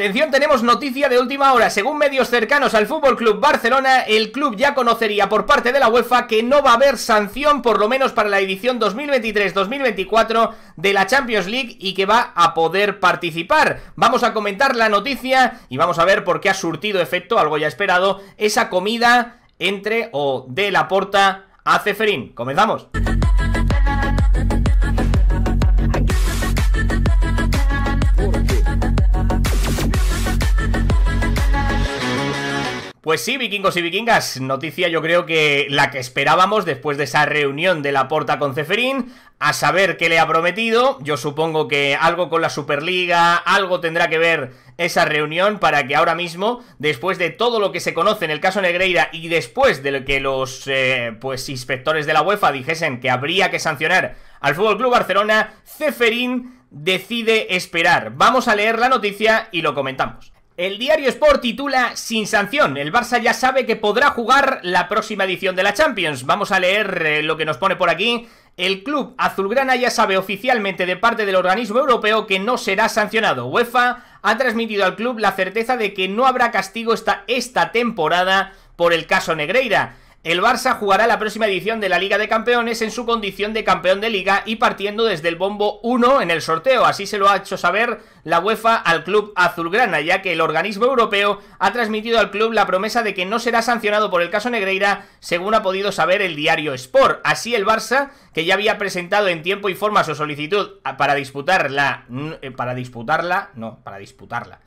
Atención, tenemos noticia de última hora. Según medios cercanos al Fútbol Club Barcelona, el club ya conocería por parte de la UEFA que no va a haber sanción, por lo menos para la edición 2023-2024 de la Champions League y que va a poder participar. Vamos a comentar la noticia y vamos a ver por qué ha surtido efecto, algo ya esperado, esa comida entre o de la porta a Ceferín. Comenzamos. Pues sí, vikingos y vikingas, noticia yo creo que la que esperábamos después de esa reunión de la Porta con Ceferín, a saber qué le ha prometido, yo supongo que algo con la Superliga, algo tendrá que ver esa reunión para que ahora mismo, después de todo lo que se conoce en el caso Negreira y después de que los eh, pues inspectores de la UEFA dijesen que habría que sancionar al FC Club Barcelona, Ceferín decide esperar. Vamos a leer la noticia y lo comentamos. El diario Sport titula Sin sanción. El Barça ya sabe que podrá jugar la próxima edición de la Champions. Vamos a leer eh, lo que nos pone por aquí. El club azulgrana ya sabe oficialmente de parte del organismo europeo que no será sancionado. UEFA ha transmitido al club la certeza de que no habrá castigo esta, esta temporada por el caso Negreira. El Barça jugará la próxima edición de la Liga de Campeones en su condición de campeón de liga y partiendo desde el bombo 1 en el sorteo. Así se lo ha hecho saber la UEFA al club azulgrana, ya que el organismo europeo ha transmitido al club la promesa de que no será sancionado por el caso Negreira, según ha podido saber el diario Sport. Así el Barça, que ya había presentado en tiempo y forma su solicitud para disputarla, eh, para disputarla, no, para disputarla.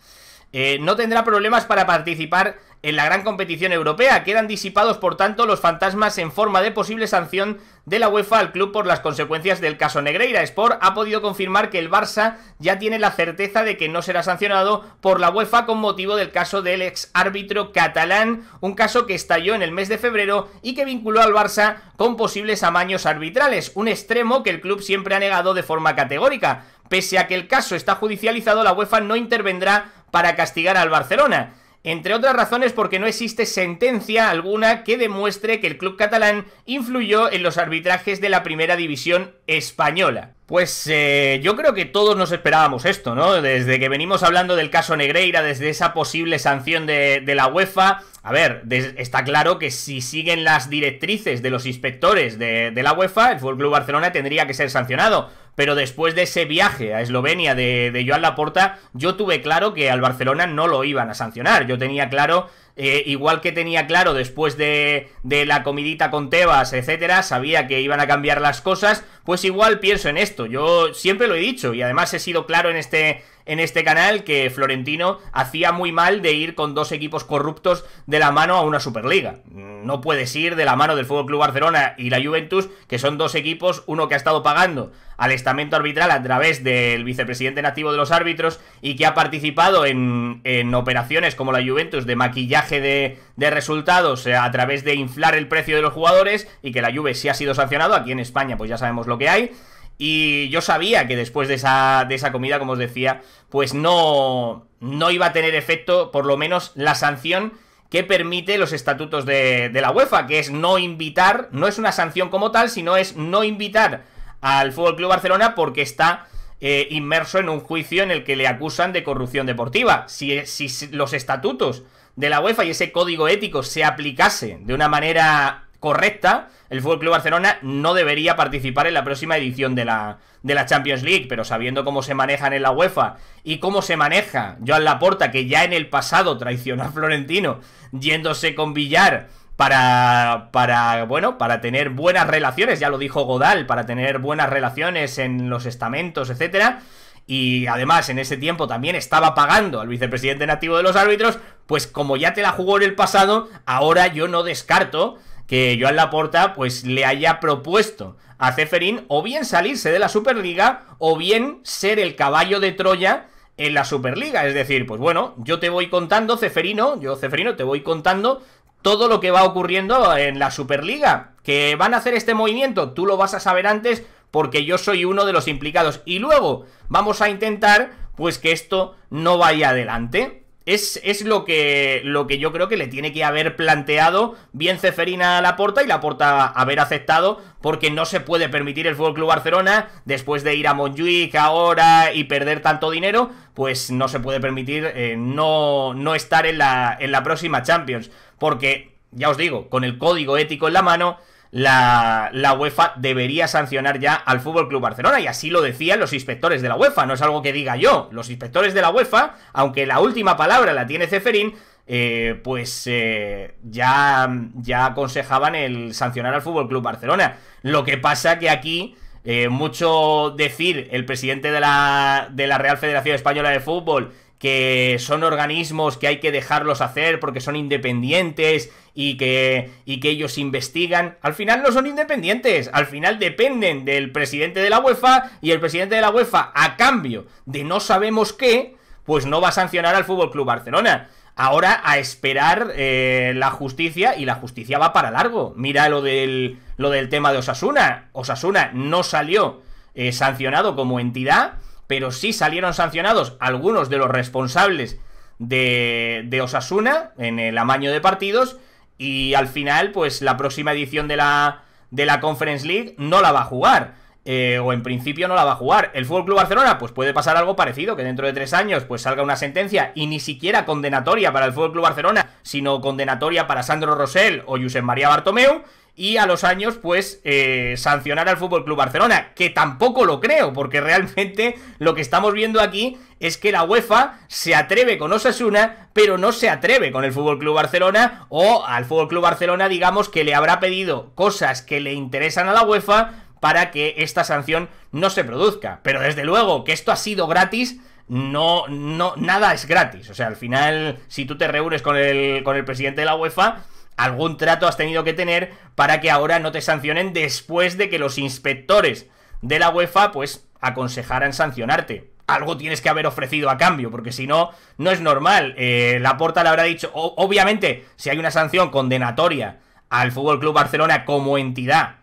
Eh, no tendrá problemas para participar en la gran competición europea. Quedan disipados, por tanto, los fantasmas en forma de posible sanción de la UEFA al club por las consecuencias del caso Negreira. Sport ha podido confirmar que el Barça ya tiene la certeza de que no será sancionado por la UEFA con motivo del caso del ex árbitro catalán, un caso que estalló en el mes de febrero y que vinculó al Barça con posibles amaños arbitrales, un extremo que el club siempre ha negado de forma categórica. Pese a que el caso está judicializado, la UEFA no intervendrá para castigar al Barcelona entre otras razones porque no existe sentencia alguna que demuestre que el club catalán influyó en los arbitrajes de la primera división española. Pues eh, yo creo que todos nos esperábamos esto, ¿no? Desde que venimos hablando del caso Negreira, desde esa posible sanción de, la UEFA, a ver, está claro que si siguen las directrices de los inspectores de, de la UEFA, el Club Barcelona tendría que ser sancionado pero después de ese viaje a Eslovenia de, de Joan Laporta, yo tuve claro que al Barcelona no lo iban a sancionar. Yo tenía claro eh, igual que tenía claro después de, de, la comidita con Tebas, etcétera, sabía que iban a cambiar las cosas, pues igual pienso en esto. Yo siempre lo he dicho y además he sido claro en este, en este canal que Florentino hacía muy mal de ir con dos equipos corruptos de la mano a una Superliga. No puedes ir de la mano del Fútbol Club Barcelona y la Juventus, que son dos equipos, uno que ha estado pagando al estamento arbitral a través del vicepresidente nativo de los árbitros y que ha participado en, operaciones como la Juventus de maquillaje de, de resultados a través de inflar el precio de los jugadores y que la Juve sí ha sido sancionado, aquí en España pues ya sabemos lo que hay y yo sabía que después de esa, comida, como os decía, pues no, no iba a tener efecto, por lo menos, la sanción que permite los estatutos de, la UEFA, que es no invitar, no es una sanción como tal, sino es no invitar al FC Club Barcelona porque está eh, inmerso en un juicio en el que le acusan de corrupción deportiva. Si, si los estatutos de la UEFA y ese código ético se aplicase de una manera correcta, el Fútbol Barcelona no debería participar en la próxima edición de la, de la Champions League, pero sabiendo cómo se manejan en la UEFA y cómo se maneja Joan Laporta, que ya en el pasado traicionó a Florentino yéndose con Villar para, para, bueno, para tener buenas relaciones, ya lo dijo Godal, para tener buenas relaciones en los estamentos, etcétera. Y además en ese tiempo también estaba pagando al vicepresidente nativo de los árbitros, pues como ya te la jugó en el pasado, ahora yo no descarto que Joan Laporta pues le haya propuesto a Ceferín o bien salirse de la Superliga o bien ser el caballo de Troya en la Superliga. Es decir, pues bueno, yo te voy contando, Ceferino, yo Ceferino te voy contando todo lo que va ocurriendo en la Superliga. Que van a hacer este movimiento, tú lo vas a saber antes porque yo soy uno de los implicados. Y luego vamos a intentar pues que esto no vaya adelante. Es, lo, que, lo que yo creo que le tiene que haber planteado bien Ceferina a la porta y la porta haber aceptado, porque no se puede permitir el Fútbol Club Barcelona, después de ir a Montjuic ahora y perder tanto dinero, pues no se puede permitir eh, no, no estar en la, en la próxima Champions. Porque, ya os digo, con el código ético en la mano, la, la UEFA debería sancionar ya al Fútbol Club Barcelona. Y así lo decían los inspectores de la UEFA, no es algo que diga yo. Los inspectores de la UEFA, aunque la última palabra la tiene Ceferín, eh, pues eh, ya, ya aconsejaban el sancionar al Fútbol Club Barcelona. Lo que pasa que aquí. Eh, mucho decir el presidente de la, de la Real Federación Española de Fútbol que son organismos que hay que dejarlos hacer porque son independientes y que, que ellos investigan. Al final no son independientes, al final dependen del presidente de la UEFA y el presidente de la UEFA a cambio de no sabemos qué, pues no va a sancionar al Fútbol Club Barcelona. Ahora a esperar eh, la justicia y la justicia va para largo. Mira lo del, lo del tema de Osasuna. Osasuna no salió eh, sancionado como entidad pero sí salieron sancionados algunos de los responsables de, Osasuna en el amaño de partidos y al final pues la próxima edición de la, de la Conference League no la va a jugar. Eh, o en principio no la va a jugar. El Fútbol Club Barcelona, pues puede pasar algo parecido, que dentro de tres años pues salga una sentencia y ni siquiera condenatoria para el Fútbol Club Barcelona, sino condenatoria para Sandro Rosell o Josep María Bartomeu. Y a los años, pues, eh, sancionar al Fútbol Club Barcelona, que tampoco lo creo, porque realmente lo que estamos viendo aquí es que la UEFA se atreve con Osasuna, pero no se atreve con el Fútbol Club Barcelona o al Fútbol Club Barcelona, digamos que le habrá pedido cosas que le interesan a la UEFA, para que esta sanción no se produzca. Pero desde luego que esto ha sido gratis, no, no, nada es gratis. O sea, al final, si tú te reúnes con el, con el presidente de la UEFA, algún trato has tenido que tener para que ahora no te sancionen después de que los inspectores de la UEFA, pues, aconsejaran sancionarte. Algo tienes que haber ofrecido a cambio, porque si no, no es normal. Eh, la Porta le habrá dicho, obviamente, si hay una sanción condenatoria al Fútbol Club Barcelona como entidad,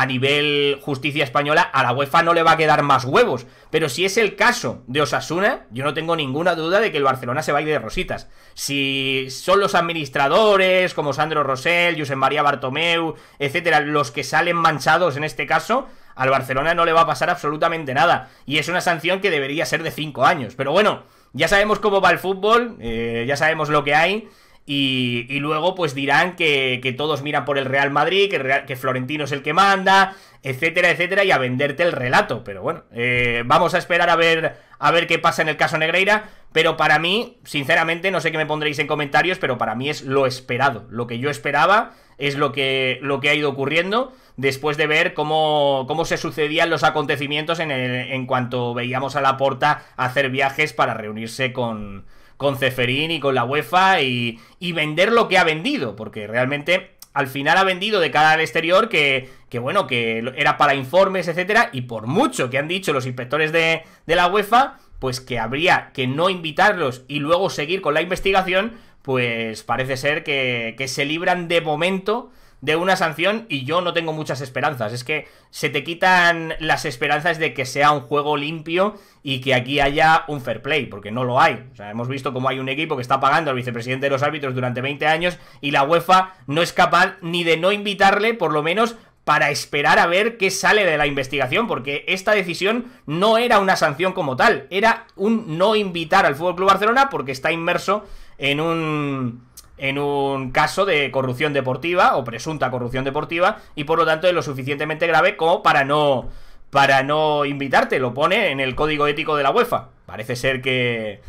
a nivel justicia española, a la UEFA no le va a quedar más huevos. Pero si es el caso de Osasuna, yo no tengo ninguna duda de que el Barcelona se va a ir de rositas. Si son los administradores, como Sandro Rosell, Josep María Bartomeu, etcétera, los que salen manchados en este caso, al Barcelona no le va a pasar absolutamente nada. Y es una sanción que debería ser de 5 años. Pero bueno, ya sabemos cómo va el fútbol, eh, ya sabemos lo que hay. Y, luego pues dirán que, todos miran por el Real Madrid, que, que, Florentino es el que manda, etcétera, etcétera, y a venderte el relato. Pero bueno, eh, vamos a esperar a ver, a ver qué pasa en el caso Negreira. Pero para mí, sinceramente, no sé qué me pondréis en comentarios, pero para mí es lo esperado. Lo que yo esperaba es lo que, lo que ha ido ocurriendo después de ver cómo, cómo se sucedían los acontecimientos en, en cuanto veíamos a la porta hacer viajes para reunirse con con Ceferín y con la UEFA y, vender lo que ha vendido, porque realmente al final ha vendido de cara al exterior que, bueno, que era para informes, etcétera, y por mucho que han dicho los inspectores de, de, la UEFA, pues que habría que no invitarlos y luego seguir con la investigación, pues parece ser que, que se libran de momento de una sanción y yo no tengo muchas esperanzas. Es que se te quitan las esperanzas de que sea un juego limpio y que aquí haya un fair play, porque no lo hay. O sea, hemos visto cómo hay un equipo que está pagando al vicepresidente de los árbitros durante 20 años y la UEFA no es capaz ni de no invitarle, por lo menos para esperar a ver qué sale de la investigación, porque esta decisión no era una sanción como tal, era un no invitar al Fútbol Barcelona porque está inmerso en un en un caso de corrupción deportiva o presunta corrupción deportiva y por lo tanto es lo suficientemente grave como para no para no invitarte, lo pone en el código ético de la UEFA. Parece ser que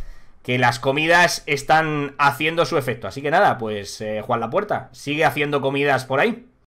que las comidas están haciendo su efecto. Así que nada, pues eh, Juan La Puerta sigue haciendo comidas por ahí.